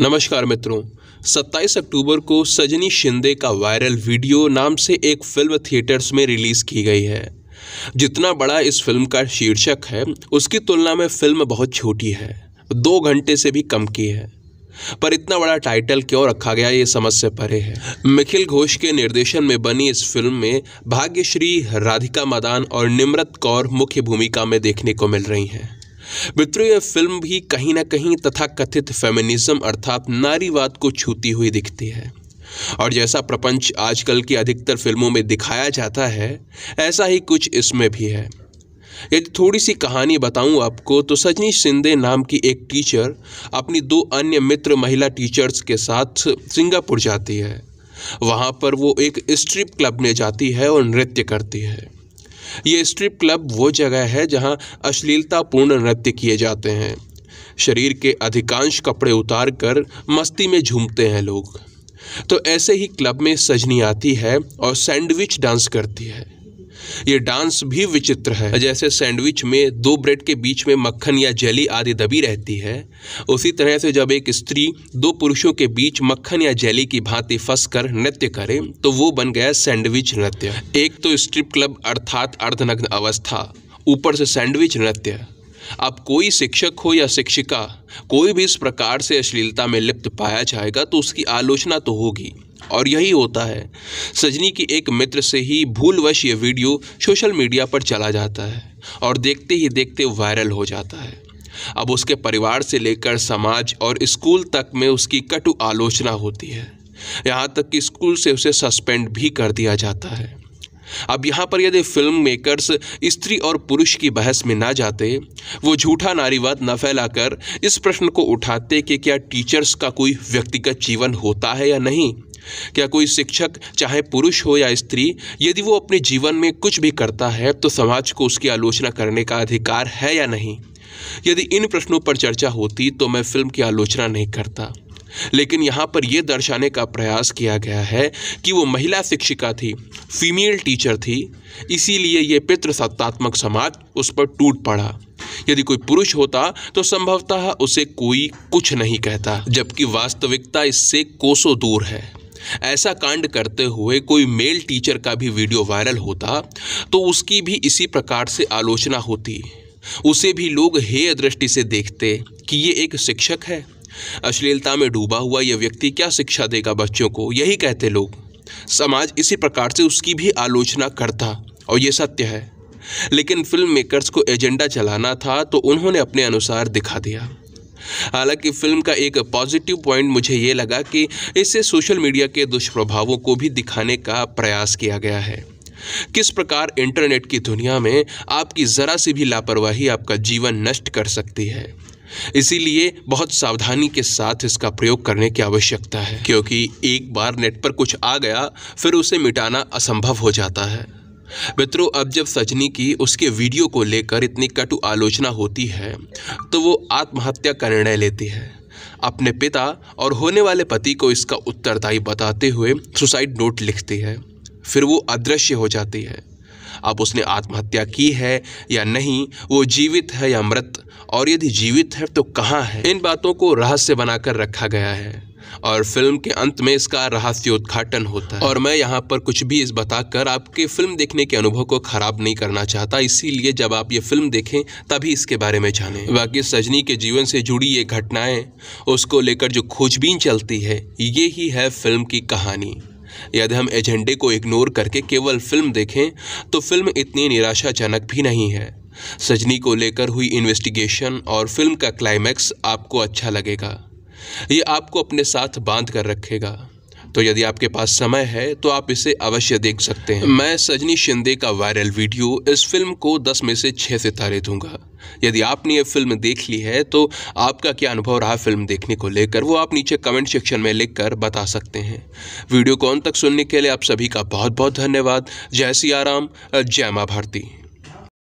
नमस्कार मित्रों 27 अक्टूबर को सजनी शिंदे का वायरल वीडियो नाम से एक फिल्म थिएटर्स में रिलीज़ की गई है जितना बड़ा इस फिल्म का शीर्षक है उसकी तुलना में फिल्म बहुत छोटी है दो घंटे से भी कम की है पर इतना बड़ा टाइटल क्यों रखा गया ये समझ से परे है निखिल घोष के निर्देशन में बनी इस फिल्म में भाग्यश्री राधिका मदान और निम्रत कौर मुख्य भूमिका में देखने को मिल रही हैं यह फिल्म भी कहीं ना कहीं तथा कथित फेमिनिज्म अर्थात नारीवाद को छूती हुई दिखती है और जैसा प्रपंच आजकल की अधिकतर फिल्मों में दिखाया जाता है ऐसा ही कुछ इसमें भी है यदि थोड़ी सी कहानी बताऊं आपको तो सजनी शिंदे नाम की एक टीचर अपनी दो अन्य मित्र महिला टीचर्स के साथ सिंगापुर जाती है वहाँ पर वो एक स्ट्रिप क्लब में जाती है और नृत्य करती है ये स्ट्रिप क्लब वो जगह है जहाँ अश्लीलतापूर्ण नृत्य किए जाते हैं शरीर के अधिकांश कपड़े उतार कर मस्ती में झूमते हैं लोग तो ऐसे ही क्लब में सजनी आती है और सैंडविच डांस करती है ये डांस भी विचित्र है जैसे सैंडविच में दो ब्रेड के बीच में मक्खन या जेली आदि दबी रहती है उसी तरह से जब एक स्त्री दो पुरुषों के बीच मक्खन या जेली की भांति फंस कर नृत्य करे तो वो बन गया सैंडविच नृत्य एक तो स्ट्रिप क्लब अर्थात अर्धनग्न अवस्था ऊपर से सैंडविच नृत्य अब कोई शिक्षक हो या शिक्षिका कोई भी इस प्रकार से अश्लीलता में लिप्त पाया जाएगा तो उसकी आलोचना तो होगी और यही होता है सजनी की एक मित्र से ही भूलवश ये वीडियो सोशल मीडिया पर चला जाता है और देखते ही देखते वायरल हो जाता है अब उसके परिवार से लेकर समाज और स्कूल तक में उसकी कटु आलोचना होती है यहाँ तक कि स्कूल से उसे सस्पेंड भी कर दिया जाता है अब यहाँ पर यदि फिल्म मेकर्स स्त्री और पुरुष की बहस में ना जाते वो झूठा नारीवाद न फैलाकर इस प्रश्न को उठाते कि क्या टीचर्स का कोई व्यक्तिगत जीवन होता है या नहीं क्या कोई शिक्षक चाहे पुरुष हो या स्त्री यदि वो अपने जीवन में कुछ भी करता है तो समाज को उसकी आलोचना करने का अधिकार है या नहीं यदि इन प्रश्नों पर चर्चा होती तो मैं फिल्म की आलोचना नहीं करता लेकिन यहाँ पर यह दर्शाने का प्रयास किया गया है कि वो महिला शिक्षिका थी फीमेल टीचर थी इसीलिए ये पितृसत्तात्मक समाज उस पर टूट पड़ा यदि कोई पुरुष होता तो संभवतः उसे कोई कुछ नहीं कहता जबकि वास्तविकता इससे कोसों दूर है ऐसा कांड करते हुए कोई मेल टीचर का भी वीडियो वायरल होता तो उसकी भी इसी प्रकार से आलोचना होती उसे भी लोग हेय दृष्टि से देखते कि ये एक शिक्षक है अश्लीलता में डूबा हुआ यह व्यक्ति क्या शिक्षा देगा बच्चों को यही कहते लोग समाज इसी प्रकार से उसकी भी आलोचना करता और ये सत्य है लेकिन फिल्म मेकर्स को एजेंडा चलाना था तो उन्होंने अपने अनुसार दिखा दिया हालांकि फिल्म का एक पॉजिटिव पॉइंट मुझे ये लगा कि इससे सोशल मीडिया के दुष्प्रभावों को भी दिखाने का प्रयास किया गया है किस प्रकार इंटरनेट की दुनिया में आपकी ज़रा सी भी लापरवाही आपका जीवन नष्ट कर सकती है इसीलिए बहुत सावधानी के साथ इसका प्रयोग करने की आवश्यकता है क्योंकि एक बार नेट पर कुछ आ गया फिर उसे मिटाना असंभव हो जाता है मित्रों अब जब सजनी की उसके वीडियो को लेकर इतनी कटु आलोचना होती है तो वो आत्महत्या का निर्णय लेती है अपने पिता और होने वाले पति को इसका उत्तरदायी बताते हुए सुसाइड नोट लिखती है फिर वो अदृश्य हो जाती है अब उसने आत्महत्या की है या नहीं वो जीवित है या मृत और यदि जीवित है तो कहाँ है इन बातों को रहस्य बनाकर रखा गया है और फिल्म के अंत में इसका रहस्योद्घाटन होता है और मैं यहाँ पर कुछ भी इस बताकर आपके फिल्म देखने के अनुभव को खराब नहीं करना चाहता इसीलिए जब आप ये फिल्म देखें तभी इसके बारे में जाने बाकी सजनी के जीवन से जुड़ी ये घटनाएं उसको लेकर जो खोजबीन चलती है ये ही है फिल्म की कहानी यदि हम एजेंडे को इग्नोर करके केवल फिल्म देखें तो फिल्म इतनी निराशाजनक भी नहीं है सजनी को लेकर हुई इन्वेस्टिगेशन और फिल्म का क्लाइमैक्स आपको अच्छा लगेगा ये आपको अपने साथ बांध कर रखेगा तो यदि आपके पास समय है तो आप इसे अवश्य देख सकते हैं मैं सजनी शिंदे का वायरल वीडियो इस फिल्म को 10 में से 6 सितारे दूंगा यदि आपने ये फिल्म देख ली है तो आपका क्या अनुभव रहा फिल्म देखने को लेकर वो आप नीचे कमेंट सेक्शन में लिखकर बता सकते हैं वीडियो को अंत तक सुनने के लिए आप सभी का बहुत बहुत धन्यवाद जय सियाराम जय माँ भारती